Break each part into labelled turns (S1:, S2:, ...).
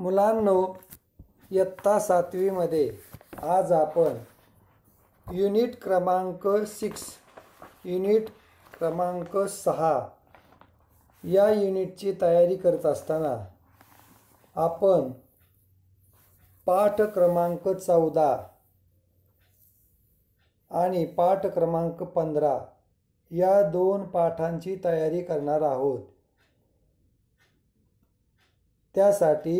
S1: मुलांनो इयत्ता सातवीमध्ये आज आपण युनिट क्रमांक सिक्स युनिट क्रमांक सहा या युनिटची तयारी करत असताना आपण पाठ क्रमांक चौदा आणि पाठ क्रमांक पंधरा या दोन पाठांची तयारी करणार आहोत त्यासाठी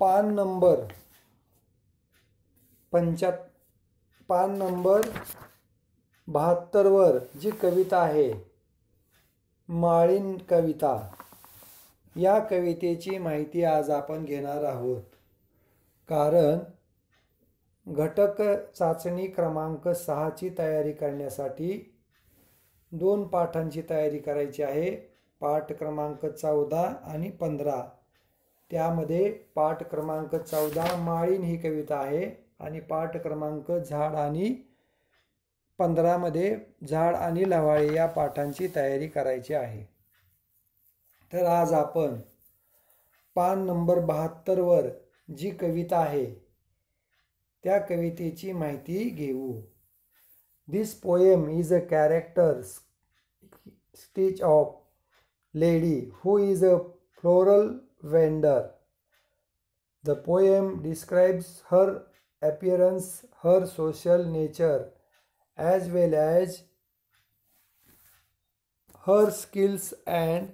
S1: पान नंबर पंच्याहत्तर पान नंबर बहात्तरवर जी कविता आहे माळीन कविता या कवितेची माहिती आज आपण घेणार आहोत कारण घटक चाचणी क्रमांक सहाची तयारी करण्यासाठी दोन पाठांची तयारी करायची आहे पाठ क्रमांक चौदा आणि पंधरा त्यामध्ये पाठ क्रमांक चौदा माळीन ही कविता आहे आणि पाठ क्रमांक झाड आणि पंधरामध्ये झाड आणि लव्हाळे या पाठांची तयारी करायची आहे तर आज आपण पान नंबर बहात्तरवर जी कविता आहे त्या कवितेची माहिती घेऊ this poem is a character sketch of lady who is a floral vendor. The poem describes her appearance, her social nature, as well as her skills and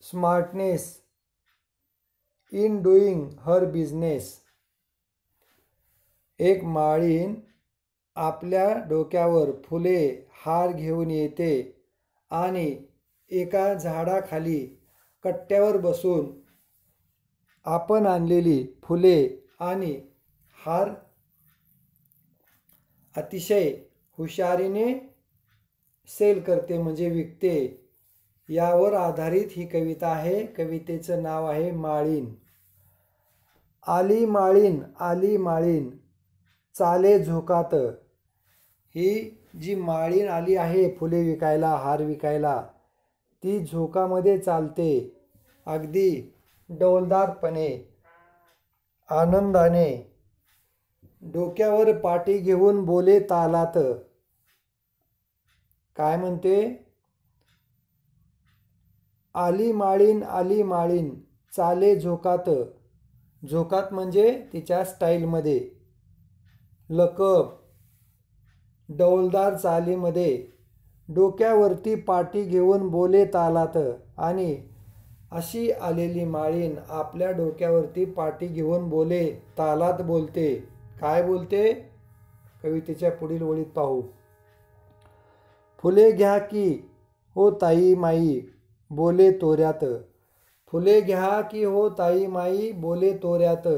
S1: smartness in doing her business. एक माळीन आपल्या डोक्यावर फुले हार घेऊन येते आणि एका झाडाखाली कट्ट्यावर बसून आपण आणलेली फुले आणि हार अतिशय हुशारीने सेल करते म्हणजे विकते यावर आधारित ही कविता आहे कवितेचं नाव आहे माळीन आली माळीन आली माळीन चाले झोकात ही जी माळीन आली आहे फुले विकायला हार विकायला ती झोकामध्ये चालते अगदी डौलदारपणे आनंदाने डोक्यावर पाठी घेऊन बोले तालात काय म्हणते आली माळीन आली माळीन चाले झोकात झोकात म्हणजे तिच्या स्टाईलमध्ये लकब डौलदार चालीमध्ये डोक्यावरती पाटी घेऊन बोले तालात आणि अशी आलेली माळीन आपल्या डोक्यावरती पाटी घेऊन बोले तालात बोलते काय बोलते कवितेच्या पुढील ओळीत पाहू फुले घ्या की हो ताई माई बोले तोऱ्यात फुले घ्या की हो ताई माई बोले तोऱ्यात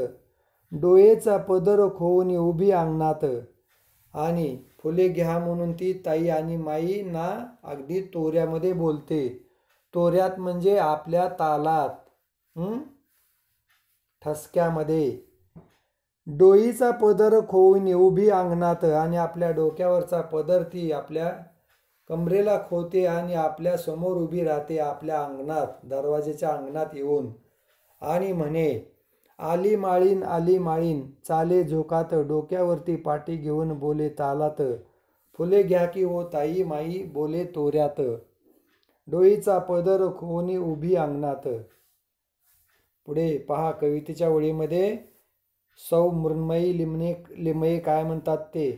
S1: डोळेचा पदर खोवून उभी अंगणात आणि फुले घ्या म्हणून ती ताई आणि माई ना अगदी तोऱ्यामध्ये बोलते तोऱ्यात म्हणजे आपल्या तालात ठसक्यामध्ये डोईचा पदर खोवून उभी अंगणात आणि आपल्या डोक्यावरचा पदर ती आपल्या कमरेला खोते आणि आपल्या समोर उभी राहते आपल्या अंगणात दरवाजेच्या अंगणात येऊन आणि म्हणे आली माळीन आली माळीन चाले झोकात डोक्यावरती पाटी घेऊन बोले तालात फुले घ्या की हो ताई माई बोले तोऱ्यात डोईचा पदर खोनी उभी अंगणात पुढे पहा कवितेच्या ओळीमध्ये सौ मृन्मयी लिमणे लिमये काय म्हणतात ते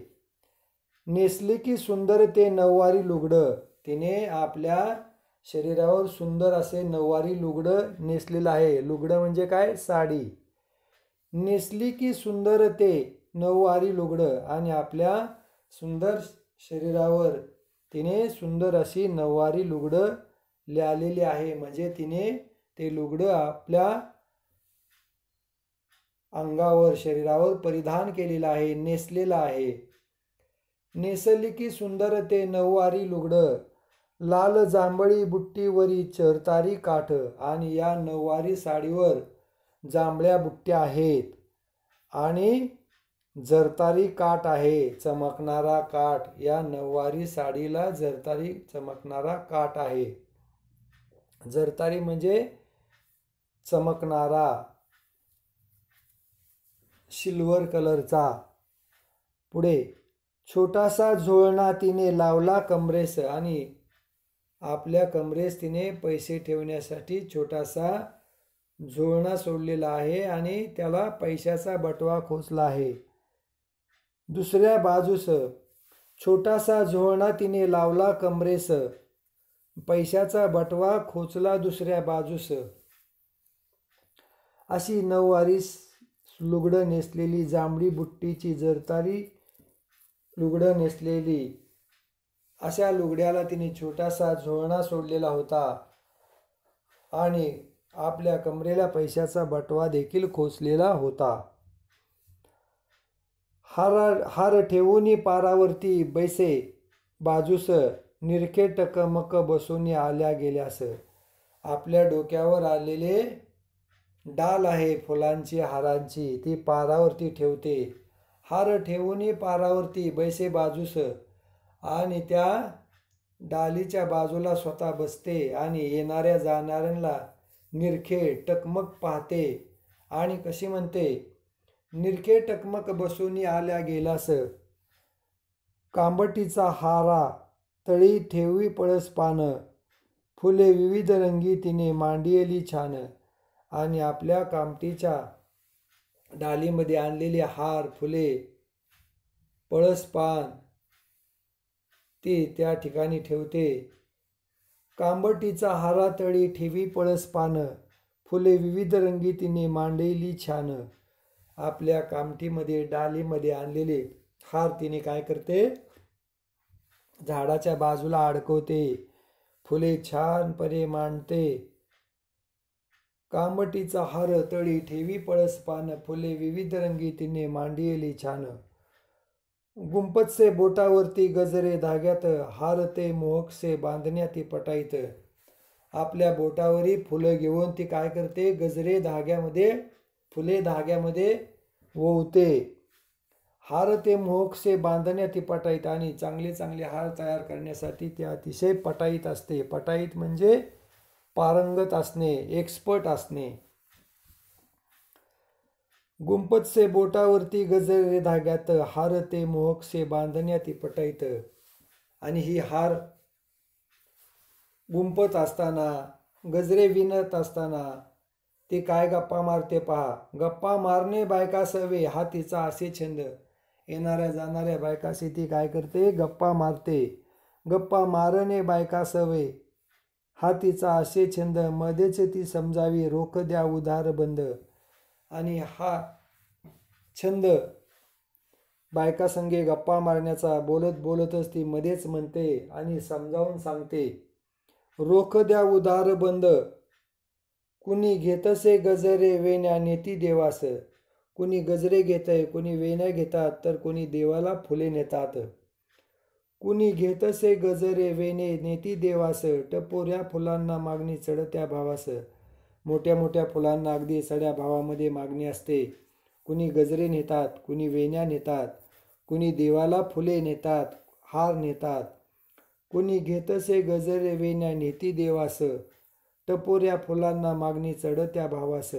S1: नेसले की सुंदर ते नववारी लुगडं तिने आपल्या शरीरावर सुंदर असे नववारी लुगडं नेसलेलं आहे लुगडं म्हणजे काय साडी नेसली की सुंदर ते नऊवारी लुगडं आणि आपल्या सुंदर शरीरावर तिने सुंदर अशी नऊवारी लुगडं लिहिलेली आहे म्हणजे तिने ते लुगडं आपल्या अंगावर शरीरावर परिधान केलेलं आहे नेसलेलं आहे नेसली की सुंदर ते नऊवारी लुगडं लाल जांभळी बुट्टीवरी चरतारी काठ आणि या नऊवारी साडीवर जांभळ्या बुट्ट्या आहेत आणि जरतारी काठ आहे चमकणारा काठ या नववारी साडीला जरतारी चमकणारा काठ आहे जरतारी म्हणजे चमकणारा सिल्वर कलरचा पुढे छोटासा झोळणा तिने लावला कमरेस आणि आपल्या कमरेस तिने पैसे ठेवण्यासाठी छोटासा झुळणा सोडलेला आहे आणि त्याला पैशाचा बटवा खोचला आहे दुसऱ्या बाजूस छोटासा झुळणा तिने लावला कमरेस पैशाचा बटवा खोचला दुसऱ्या बाजूस अशी नऊवारीस लुगडं नेसलेली जांभळी बुट्टीची जरतारी लुगडं नेसलेली अशा लुगड्याला तिने छोटासा झोळणा सोडलेला होता आणि आपल्या कमरेला पैशाचा बटवा देखील खोचलेला होता हार हार ठेवून पारावरती बैसे बाजूस निरखे टकमक बसून आल्या गेल्यास आपल्या डोक्यावर आलेले डाल आहे फुलांची हारांची ती पारावरती ठेवते हार ठेवून पारावरती बैसे बाजूस आणि त्या डालीच्या बाजूला स्वतः बसते आणि येणाऱ्या जाणाऱ्यांना निरखे टकमक पाहते आणि कशी म्हणते निरखे टकमक बसून आल्या गेलास कांबटीचा हारा तळी ठेवी पळस पानं फुले विविध रंगी तिने मांडियली छान आणि आपल्या कामटीच्या डालीमध्ये आणलेली हार फुले पळस पान ती त्या ठिकाणी ठेवते कांबटीचा हारातळी तळी ठेवी पळस पानं फुले विविध रंगी तिने मांडलेली छान आपल्या कामठीमध्ये डालीमध्ये आणलेले हार तिने काय करते झाडाच्या बाजूला अडकवते फुले छान मांडते कांबटीचा हार तळी ठेवी पळस पान फुले विविध रंगी तिने मांडलेली छान गुंपतसे बोटावरती गजरे धाग्यात हार ते मोहकसे बांधण्यात ती पटाईत आपल्या बोटावरी फुलं घेऊन ती काय करते गजरे धाग्यामध्ये फुले धाग्यामध्ये ओवते हार ते मोहकसे बांधण्यात ती पटाईत आणि चांगले चांगले हार तयार करण्यासाठी ते अतिशय पटाईत असते पटाईत म्हणजे पारंगत असणे एक्सपर्ट असणे गुंपतसे बोटावरती गजरे धाग्यात हार ते मोहकसे बांधण्याती पटायत आणि ही हार गुंपत असताना गजरे विनत असताना ते काय गप्पा मारते पहा गप्पा मारणे बायका सवे हा तिचा असे छंद येणाऱ्या जाणाऱ्या बायकाशी ती काय करते गप्पा मारते गप्पा मारणे बायका सवे हा तिचा असे छंद मध्येच ती समजावी रोख द्या उधार बंद आणि हा छंद बायकासंगे गप्पा मारण्याचा बोलत बोलतच ती मध्येच म्हणते आणि समजावून सांगते रोख द्या उदार बंद कुणी घेतसे गजरे वेण्या नेती देवास कुणी गजरे घेतय कुणी वेण्या घेतात तर कुणी देवाला फुले नेतात कुणी घेतसे गजरे वेणे नेती देवास टपोऱ्या फुलांना मागणी चढत्या भावास मोठ्या मोठ्या फुलांना अगदी सड्या भावामध्ये मागणी असते कुणी गजरे नेतात कुणी वेण्या नेतात कुणी देवाला फुले नेतात हार नेतात कुणी घेतसे गजरे वेण्या नेती देवास टपोऱ्या फुलांना मागणी चढत्या भावास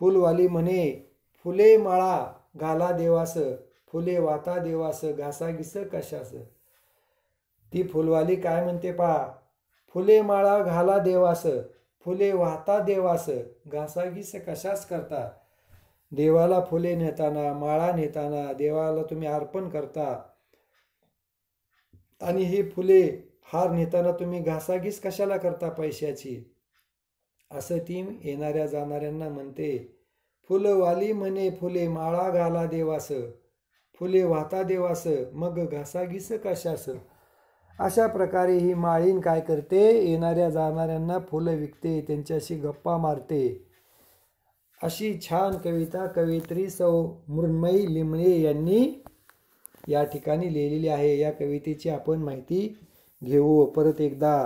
S1: फुलवाली म्हणे फुले माळा घाला देवास फुले वाता देवास घासागिस कशास ती फुलवाली काय म्हणते पा फुले माळा घाला देवास फुले वाहता देवास घासाघीस कशास करता देवाला फुले नेताना माळा नेताना देवाला तुम्ही अर्पण करता आणि हे फुले हार नेताना तुम्ही घासाघीस कशाला करता पैशाची असं ती येणाऱ्या जाणाऱ्यांना म्हणते फुलवाली म्हणे फुले माळा घाला देवास फुले वाहता देवास मग घासाघीस कशास अशा प्रकारे ही माळीन काय करते येणाऱ्या जाणाऱ्यांना फुलं विकते त्यांच्याशी गप्पा मारते अशी छान कविता कवयित्री सौ मृण्मयी लिमणे यांनी या ठिकाणी लिहिलेली आहे या कवितेची आपण माहिती घेऊ परत एकदा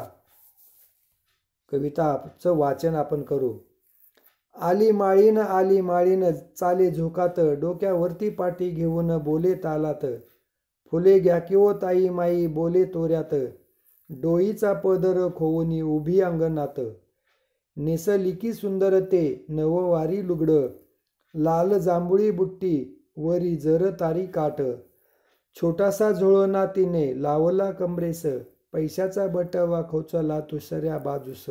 S1: कविताचं वाचन आपण करू आली माळीन आली माळीन चाले झोकात डोक्यावरती पाठी घेऊन बोले तालात फुले घ्या किंवा ताई माई बोले तोऱ्यात डोईचा पदर खोवनी उभी अंगणात नेसलिकी सुंदरते नववारी लुगड, लाल जांभुळी बुट्टी वरी जर तारी काट, छोटासा झोळना तिने लावला कमरेस पैशाचा बटवा खोचला तुसऱ्या बाजूस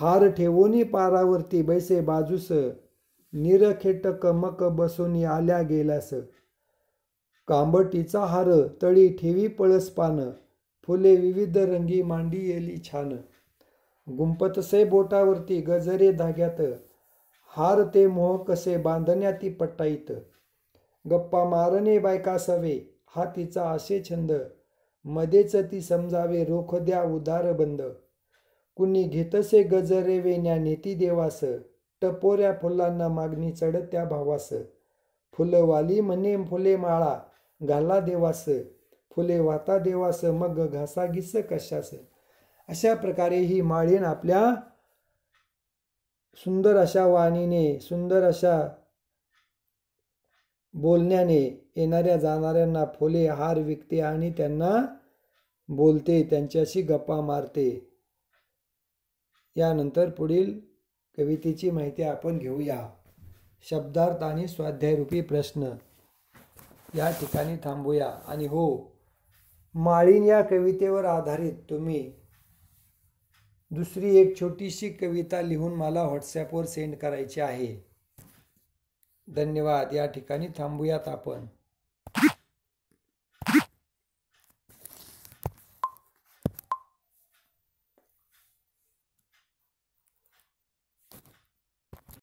S1: हार ठेवोनी पारावरती बैसे बाजूस निरखेट कमक बसून आल्या गेल्यास कांबटीचा हार तळी ठेवी पळस पान फुले विविध रंगी मांडी येली छान गुंपतसे बोटावरती गजरे धाग्यात हार ते मोह कसे बांधण्याती पट्टाईत गप्पा मारणे बायका सवे हा तिचा असे छंद मध्येच ती समजावे रोख द्या उदार बंद कुणी घेतसे गजरे वेण्या नेती देवास टपोऱ्या फुलांना मागणी चढत्या भावास फुलवाली म्हणे फुले माळा घाला देवास फुले वाता देवास मग घासा घिस कशास अशा प्रकारे ही माळीन आपल्या सुंदर अशा वाणीने सुंदर अशा बोलण्याने येणाऱ्या जाणाऱ्यांना फुले हार विकते आणि त्यांना बोलते त्यांच्याशी गप्पा मारते यानंतर पुढील कवितेची माहिती आपण घेऊया शब्दार्थ आणि स्वाध्यायरूपी प्रश्न या ठिकाणी थांबूया आणि हो माळीन या कवितेवर आधारित तुम्ही दुसरी एक छोटीशी कविता लिहून मला व्हॉट्सॲपवर सेंड करायची आहे धन्यवाद या ठिकाणी थांबूयात आपण